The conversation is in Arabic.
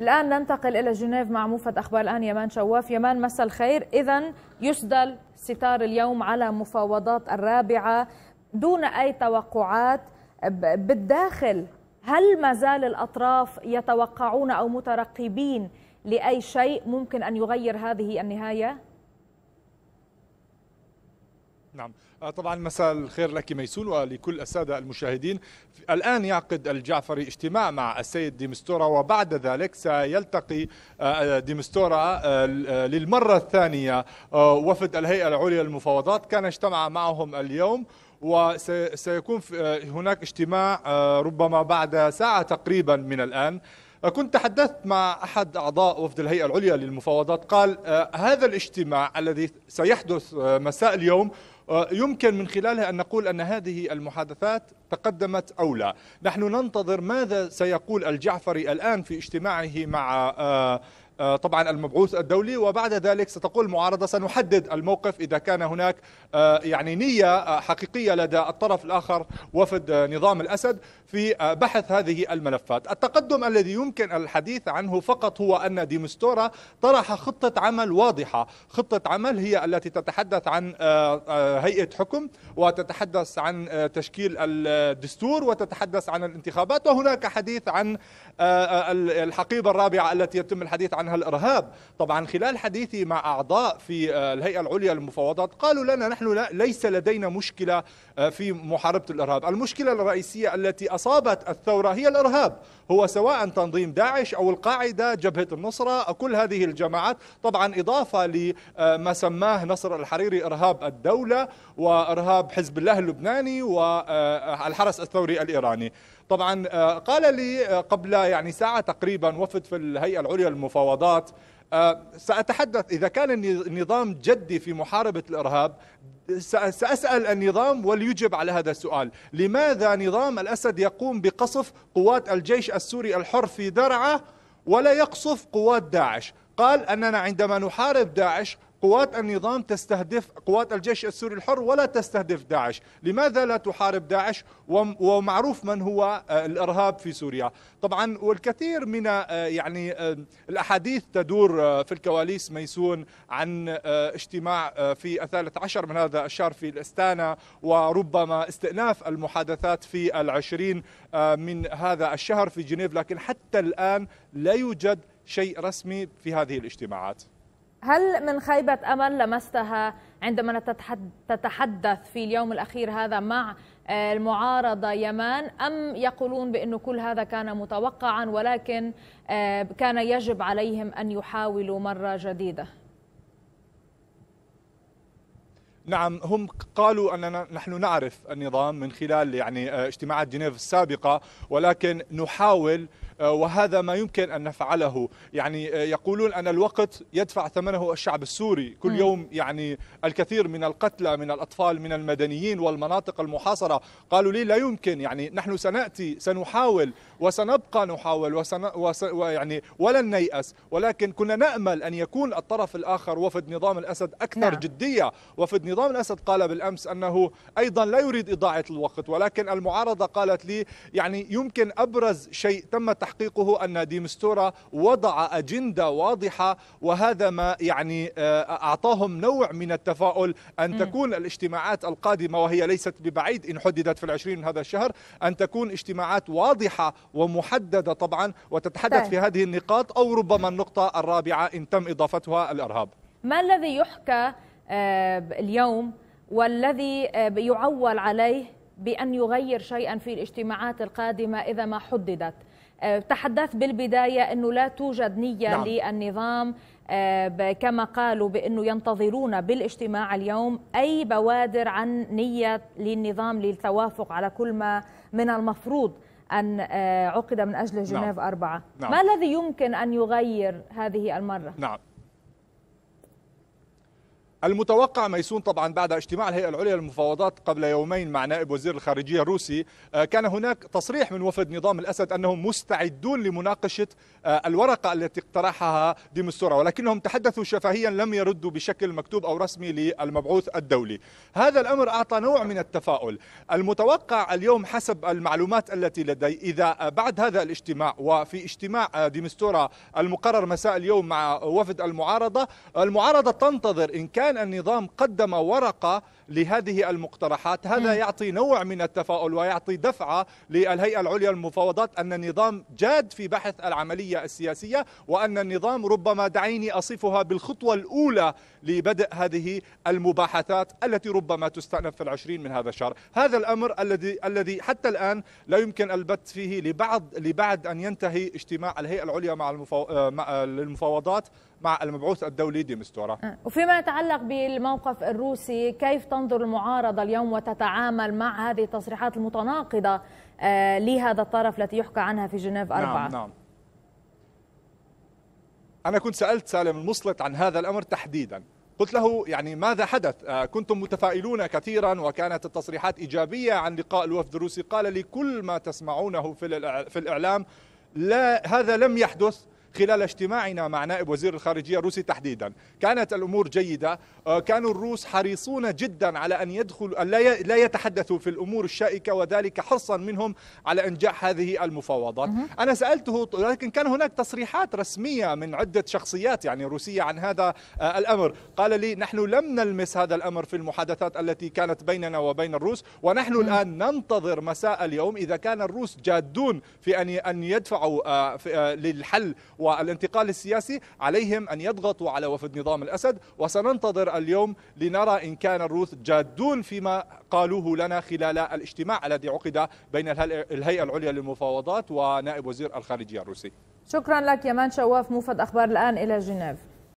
الآن ننتقل إلى جنيف مع موفد أخبار الآن يمان شواف يمان مساء الخير إذا يسدل ستار اليوم على مفاوضات الرابعة دون أي توقعات بالداخل هل ما زال الأطراف يتوقعون أو مترقبين لأي شيء ممكن أن يغير هذه النهاية؟ نعم آه، طبعا مساء الخير لك ميسون ولكل السادة المشاهدين الآن يعقد الجعفري اجتماع مع السيد ديمستورا وبعد ذلك سيلتقي آه، آه، ديمستورا للمرة الثانية وفد الهيئة العليا للمفاوضات كان اجتمع معهم اليوم وسيكون هناك اجتماع ربما بعد ساعة تقريبا من الآن كنت تحدثت مع احد اعضاء وفد الهيئه العليا للمفاوضات قال هذا الاجتماع الذي سيحدث مساء اليوم آه، يمكن من خلالها أن نقول أن هذه المحادثات تقدمت أو لا نحن ننتظر ماذا سيقول الجعفري الآن في اجتماعه مع آه، آه، طبعا المبعوث الدولي وبعد ذلك ستقول المعارضة سنحدد الموقف إذا كان هناك آه، يعني نية آه، حقيقية لدى الطرف الآخر وفد نظام الأسد في بحث هذه الملفات التقدم الذي يمكن الحديث عنه فقط هو أن ديمستورا طرح خطة عمل واضحة خطة عمل هي التي تتحدث عن هيئة حكم وتتحدث عن تشكيل الدستور وتتحدث عن الانتخابات وهناك حديث عن الحقيبة الرابعة التي يتم الحديث عن عنها الارهاب طبعا خلال حديثي مع اعضاء في آه، الهيئه العليا للمفاوضات قالوا لنا نحن لا ليس لدينا مشكله آه، في محاربه الارهاب المشكله الرئيسيه التي اصابت الثوره هي الارهاب هو سواء تنظيم داعش او القاعده جبهه النصره كل هذه الجماعات طبعا اضافه لما آه، سماه نصر الحريري ارهاب الدوله وارهاب حزب الله اللبناني والحرس الثوري الايراني طبعا قال لي قبل يعني ساعه تقريبا وفد في الهيئه العليا للمفاوضات المفاوضات آه، سأتحدث إذا كان النظام جدي في محاربة الإرهاب سأسأل النظام وليجب على هذا السؤال لماذا نظام الأسد يقوم بقصف قوات الجيش السوري الحر في درعة ولا يقصف قوات داعش قال أننا عندما نحارب داعش قوات النظام تستهدف قوات الجيش السوري الحر ولا تستهدف داعش لماذا لا تحارب داعش ومعروف من هو آه، الإرهاب في سوريا طبعا والكثير من آه، يعني آه، الأحاديث تدور في الكواليس ميسون عن اجتماع في الثالث عشر من هذا الشهر في الاستانة وربما استئناف المحادثات في العشرين من هذا الشهر في جنيف لكن حتى الآن لا يوجد شيء رسمي في هذه الاجتماعات هل من خيبة أمل لمستها عندما تتحدث في اليوم الأخير هذا مع آه، المعارضة يمان أم يقولون بأن كل هذا كان متوقعا ولكن آه، كان يجب عليهم أن يحاولوا مرة جديدة نعم هم قالوا اننا نحن نعرف النظام من خلال يعني آه، اجتماعات جنيف السابقه ولكن نحاول آه، وهذا ما يمكن أن نفعله يعني آه، يقولون أن الوقت يدفع ثمنه الشعب السوري كل يوم يعني الكثير من القتلى من الأطفال من المدنيين والمناطق المحاصرة قالوا لي لا يمكن يعني نحن سنأتي سنحاول وسنبقى نحاول وسن وس ويعني ولن نيأس ولكن كنا نأمل أن يكون الطرف الآخر وفد نظام الأسد أكثر نعم. جدية وفد نظام الأسد قال بالأمس أنه أيضا لا يريد إضاعة الوقت ولكن المعارضة قالت لي يعني يمكن أبرز شيء تم تحقيقه أن ديمستورا وضع أجندة واضحة وهذا ما يعني آه، أعطاهم نوع من التفاؤل أن تكون الاجتماعات القادمة وهي ليست ببعيد إن حددت في العشرين من هذا الشهر أن تكون اجتماعات واضحة ومحددة طبعا وتتحدث طيب. في هذه النقاط أو ربما النقطة الرابعة إن تم إضافتها الإرهاب ما الذي يحكى آه، اليوم والذي آه، يعول عليه بأن يغير شيئا في الاجتماعات القادمة إذا ما حددت آه، تحدثت بالبداية أنه لا توجد نية نعم. للنظام آه، كما قالوا بأنه ينتظرون بالاجتماع اليوم أي بوادر عن نية للنظام للتوافق على كل ما من المفروض أن آه، عقد من أجل نعم. جنيف نعم. أربعة نعم. ما الذي يمكن أن يغير هذه المرة؟ نعم المتوقع ميسون طبعا بعد اجتماع الهيئة العليا للمفاوضات قبل يومين مع نائب وزير الخارجية الروسي آه، كان هناك تصريح من وفد نظام الأسد أنهم مستعدون لمناقشة آه، الورقة التي اقترحها ديمستورا ولكنهم تحدثوا شفهيا لم يردوا بشكل مكتوب أو رسمي للمبعوث الدولي هذا الأمر أعطى نوع من التفاؤل المتوقع اليوم حسب المعلومات التي لدي إذا بعد هذا الاجتماع وفي اجتماع آه، ديمستورا المقرر مساء اليوم مع وفد المعارضة المعارضة تنتظر إن كان الان النظام قدم ورقه لهذه المقترحات هذا يعطي نوع من التفاؤل ويعطي دفعه للهيئه العليا للمفاوضات ان النظام جاد في بحث العمليه السياسيه وان النظام ربما دعيني اصفها بالخطوه الاولى لبدء هذه المباحثات التي ربما تستأنف في العشرين من هذا الشهر هذا الامر الذي الذي حتى الان لا يمكن البت فيه لبعض لبعد ان ينتهي اجتماع الهيئه العليا مع المفاوضات آه، مع المبعوث الدولي ديمستورا آه. وفيما يتعلق بالموقف الروسي كيف تنظر المعارضة اليوم وتتعامل مع هذه التصريحات المتناقضة آه، لهذا الطرف التي يحكى عنها في جنيف نعم، أربعة نعم نعم أنا كنت سألت سالم المسلط عن هذا الأمر تحديداً قلت له يعني ماذا حدث آه، كنتم متفائلون كثيرا وكانت التصريحات إيجابية عن لقاء الوفد الروسي قال لي كل ما تسمعونه في الإعلام لا هذا لم يحدث خلال اجتماعنا مع نائب وزير الخارجية الروسي تحديدا كانت الأمور جيدة آه، كانوا الروس حريصون جدا على أن يدخلوا لا يتحدثوا في الأمور الشائكة وذلك حرصا منهم على إنجاح هذه المفاوضات أنا سألته لكن كان هناك تصريحات رسمية من عدة شخصيات يعني روسية عن هذا آه، الأمر قال لي نحن لم نلمس هذا الأمر في المحادثات التي كانت بيننا وبين الروس ونحن الآن ننتظر مساء اليوم إذا كان الروس جادون في أن أن يدفعوا آه، للحل والانتقال السياسي عليهم أن يضغطوا على وفد نظام الأسد وسننتظر اليوم لنرى إن كان الروث جادون فيما قالوه لنا خلال الاجتماع الذي عقد بين الهيئة العليا للمفاوضات ونائب وزير الخارجية الروسي شكرا لك يمان شواف موفد أخبار الآن إلى جنيف